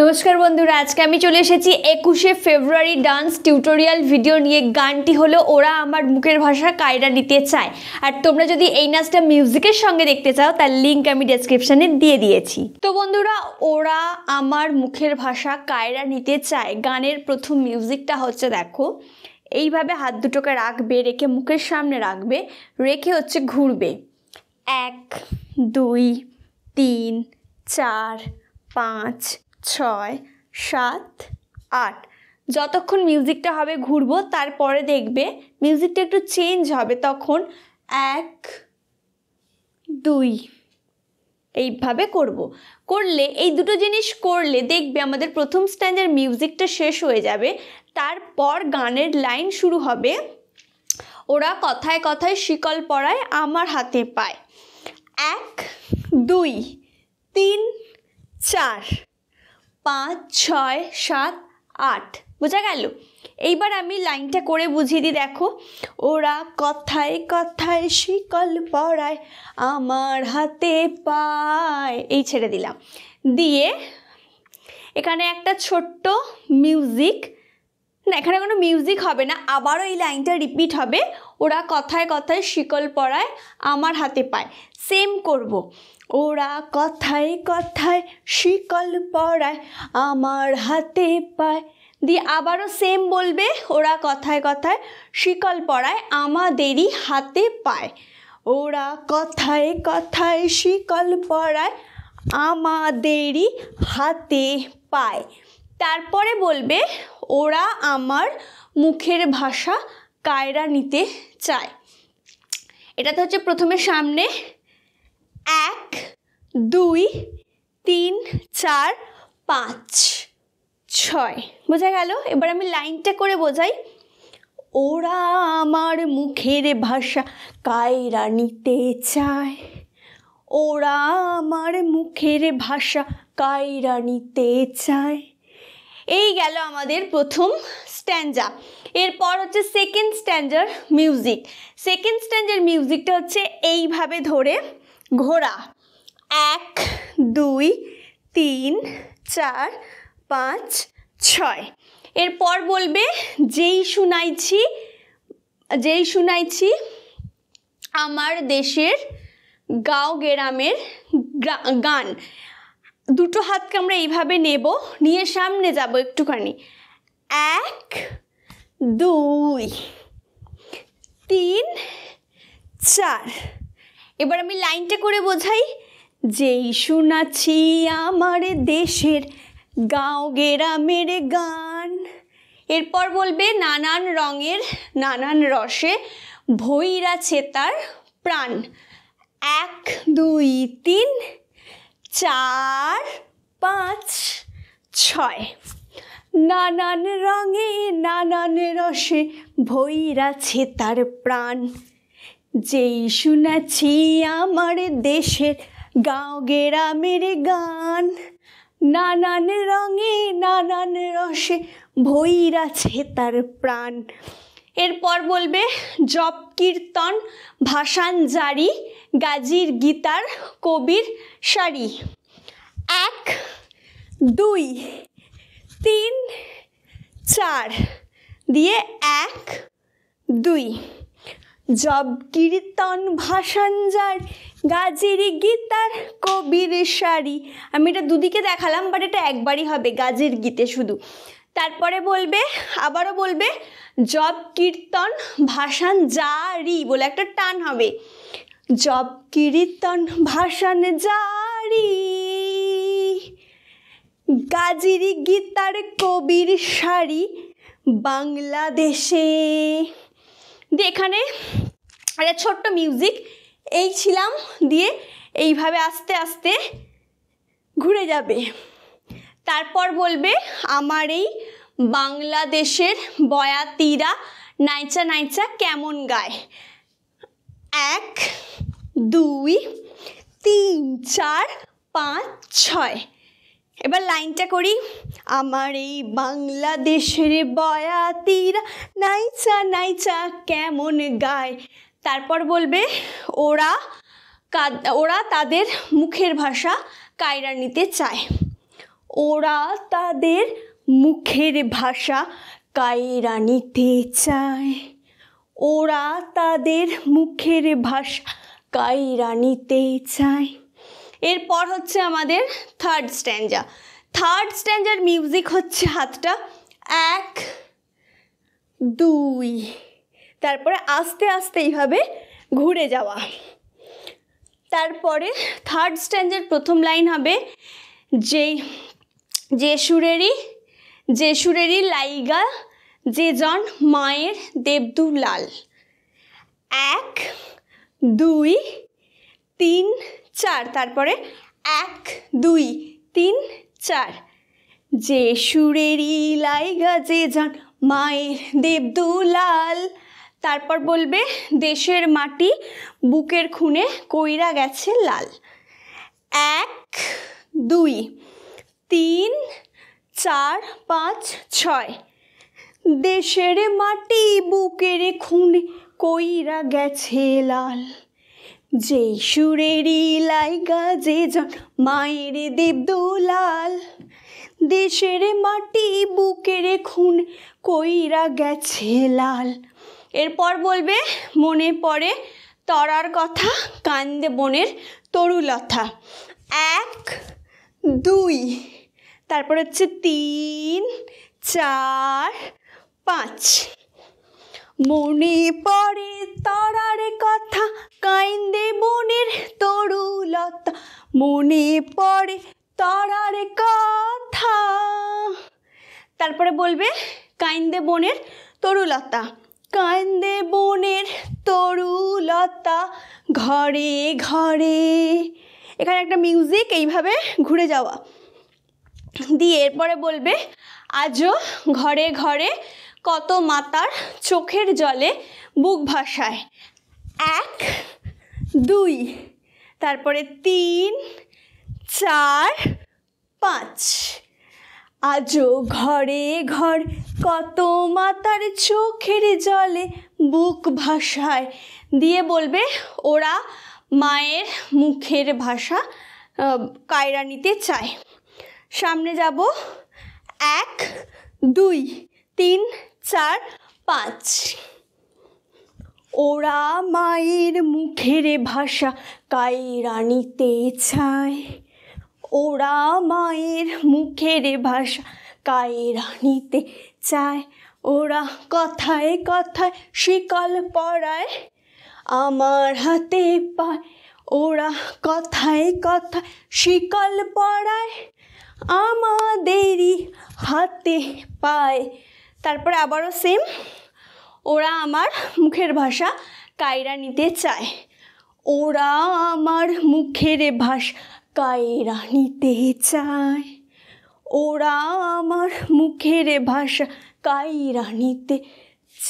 নমস্কার বন্ধুরা আজকে আমি চলে এসেছি একুশে ফেব্রুয়ারি ডান্স টিউটোরিয়াল ভিডিও নিয়ে গানটি হলো ওরা আমার মুখের ভাষা কায়রা নিতে চায় আর তোমরা যদি এই নাচটা মিউজিকের সঙ্গে দেখতে চাও তার লিঙ্ক আমি ডেসক্রিপশানে দিয়ে দিয়েছি তো বন্ধুরা ওরা আমার মুখের ভাষা কায়রা নিতে চায় গানের প্রথম মিউজিকটা হচ্ছে দেখো এইভাবে হাত দুটোকে রাখবে রেখে মুখের সামনে রাখবে রেখে হচ্ছে ঘুরবে এক দুই তিন চার পাঁচ ছয় সাত আট যতক্ষণ মিউজিকটা হবে ঘুরবো তারপরে দেখবে মিউজিকটা একটু চেঞ্জ হবে তখন এক দুই এইভাবে করব। করলে এই দুটো জিনিস করলে দেখবে আমাদের প্রথম স্ট্যান্ডের মিউজিকটা শেষ হয়ে যাবে তারপর গানের লাইন শুরু হবে ওরা কথায় কথায় শিকল পড়ায় আমার হাতে পায় এক দুই তিন চার পাঁচ ছয় সাত আট বোঝা গেল এইবার আমি লাইনটা করে বুঝিয়ে দিই দেখো ওরা কথায় কথায় শিকল পড়ায় আমার হাতে পায় এই ছেড়ে দিলাম দিয়ে এখানে একটা ছোট্ট মিউজিক না এখানে কোনো মিউজিক হবে না আবারও এই লাইনটা রিপিট হবে ওরা কথায় কথায় শিকল পড়ায় আমার হাতে পায় সেম করব। ওরা কথায় কথায় শিকল পড়ায় আমার হাতে পায় দিয়ে আবারও সেম বলবে ওরা কথায় কথায় শিকল পড়ায় আমাদেরই হাতে পায় ওরা কথায় কথায় শিকল পড়ায় আমাদেরই হাতে পায় তারপরে বলবে ওরা আমার মুখের ভাষা কায়রা নিতে চায় এটাতে হচ্ছে প্রথমে সামনে এক দুই তিন চার পাঁচ ছয় বোঝা গেল এবার আমি লাইনটা করে বোঝাই ওরা আমার মুখের ভাষা কায়রা নিতে চায় ওরা আমার মুখের ভাষা কায়রা নিতে চায় এই গেল আমাদের প্রথম স্ট্যান্ডা এরপর হচ্ছে second standard music second standard মিউজিকটা হচ্ছে এইভাবে ধরে ঘোরা এক দুই তিন চার পাঁচ ছয় এরপর বলবে যেই শুনাইছি যেই শুনাইছি আমার দেশের গাঁও গ্রামের গান দুটো হাতকে আমরা এইভাবে নেব নিয়ে সামনে যাব একটুখানি এক দুই তিন চার এবার আমি লাইনটা করে বোঝাই যেই শোনাছি আমার দেশের গাঁও গেরামের গান এরপর বলবে নানান রঙের নানান রসে ভৈরা চেতার প্রাণ এক দুই তিন চার পাঁচ ছয় নানান রঙে নানান রসে ভৈরাছে তার প্রাণ যেই শুনেছি আমার দেশের গাঁও গেরামের গান নানান রঙে নানান রসে ভৈরাছে তার প্রাণ এরপর বলবে জপ কীর্তন ভাসান জারি গাজীর গীতার কবির সারি এক দুই তিন চার দিয়ে এক দুই জব কীর্তন ভাসান যার গীতার কবির শাড়ি আমি এটা দুদিকে দেখালাম বাট এটা একবারই হবে গাজীর গীতে শুধু তারপরে বলবে আবারও বলবে জব কীর্তন ভাসান জারি বলে একটা টান হবে জব কীর্তন ভাসান জারি গাজিরি গীতার কবির শাড়ি বাংলাদেশে দিয়ে এখানে একটা ছোট্ট মিউজিক এই ছিলাম দিয়ে এইভাবে আস্তে আস্তে ঘুরে যাবে তারপর বলবে আমার এই বাংলাদেশের বয়াতিরা নাইচা নাইচা কেমন গায় এক দুই তিন চার পাঁচ ছয় এবার লাইনটা করি আমার এই বাংলাদেশের বয়াতিরা নাইচা নাইচা কেমন গায় তারপর বলবে ওরা ওরা তাদের মুখের ভাষা কায়রা নিতে চায় ওরা তাদের মুখের ভাষা কায়রা নিতে চায় ওরা তাদের মুখের ভাষা কায়রা নিতে চায় এরপর হচ্ছে আমাদের third standard third standard music হচ্ছে হাতটা এক দুই তারপরে আস্তে আস্তে এইভাবে ঘুরে যাওয়া তারপরে থার্ড স্ট্যান্ডের প্রথম লাইন হবে যেই যে সুরেরই যে সুরেরই লাইগা যে জন মায়ের দেবদু লাল এক দুই তিন চার তারপরে এক দুই তিন চার যে সুরেরই লাইগা যে জন মায়ের দেবদু লাল তারপর বলবে দেশের মাটি বুকের খুনে কইরা গেছে লাল এক দুই তিন চার পাঁচ ছয় দেশের মাটি বুকের খুন কইরা গেছে লাল যেই সুরেরই লাইগা যে জন মায়ের দেব দোলাল দেশের মাটি বুকের খুন কইরা গেছে লাল এরপর বলবে মনে পড়ে তরার কথা কান্দে বনের তরুলতা এক দুই তারপর হচ্ছে তিন চার পাঁচ মনে পড়ে তরার কথা কাইন্দে বনের তরুলতা মনে পড়ে তরার কথা তারপরে বলবে কাইন্দে বনের তরুলতা কাইন্দে বনের তরুলতা ঘরে ঘরে এখানে একটা মিউজিক এইভাবে ঘুরে যাওয়া দিয়ে এরপরে বলবে আজও ঘরে ঘরে কত মাতার চোখের জলে বুক ভাসায় এক দুই তারপরে তিন চার পাঁচ আজও ঘরে ঘর কত মাতার চোখের জলে বুক ভাসায় দিয়ে বলবে ওরা মায়ের মুখের ভাষা কায়রা নিতে চায় সামনে যাব এক দুই তিন চার পাঁচ ওরা মায়ের মুখের ভাষা কাই রানীতে চায় ওরা মায়ের মুখের ভাষা কাই রানিতে চায় ওরা কথায় কথায় শিকল পড়ায় আমার হাতে পায় ওরা কথায় কথায় শিকল পড়ায় আমাদেরই হাতে পায় তারপরে আবারও সেম ওরা আমার মুখের ভাষা কায়রা নিতে চায় ওরা আমার মুখের ভাষা কায়রা নিতে চায় ওরা আমার মুখের ভাষা কায়রা নিতে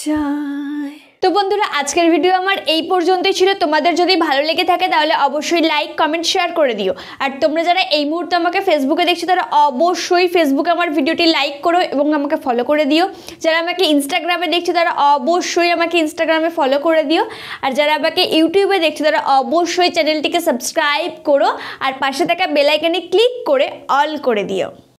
চায় তো বন্ধুরা আজকের ভিডিও আমার এই পর্যন্তই ছিল তোমাদের যদি ভালো লেগে থাকে তাহলে অবশ্যই লাইক কমেন্ট শেয়ার করে দিও আর তোমরা যারা এই মুহূর্তে আমাকে ফেসবুকে দেখছো তারা অবশ্যই ফেসবুকে আমার ভিডিওটি লাইক করো এবং আমাকে ফলো করে দিও যারা আমাকে ইনস্টাগ্রামে দেখছো তারা অবশ্যই আমাকে ইনস্টাগ্রামে ফলো করে দিও আর যারা আমাকে ইউটিউবে দেখছো তারা অবশ্যই চ্যানেলটিকে সাবস্ক্রাইব করো আর পাশে থাকা বেলাইকানে ক্লিক করে অল করে দিও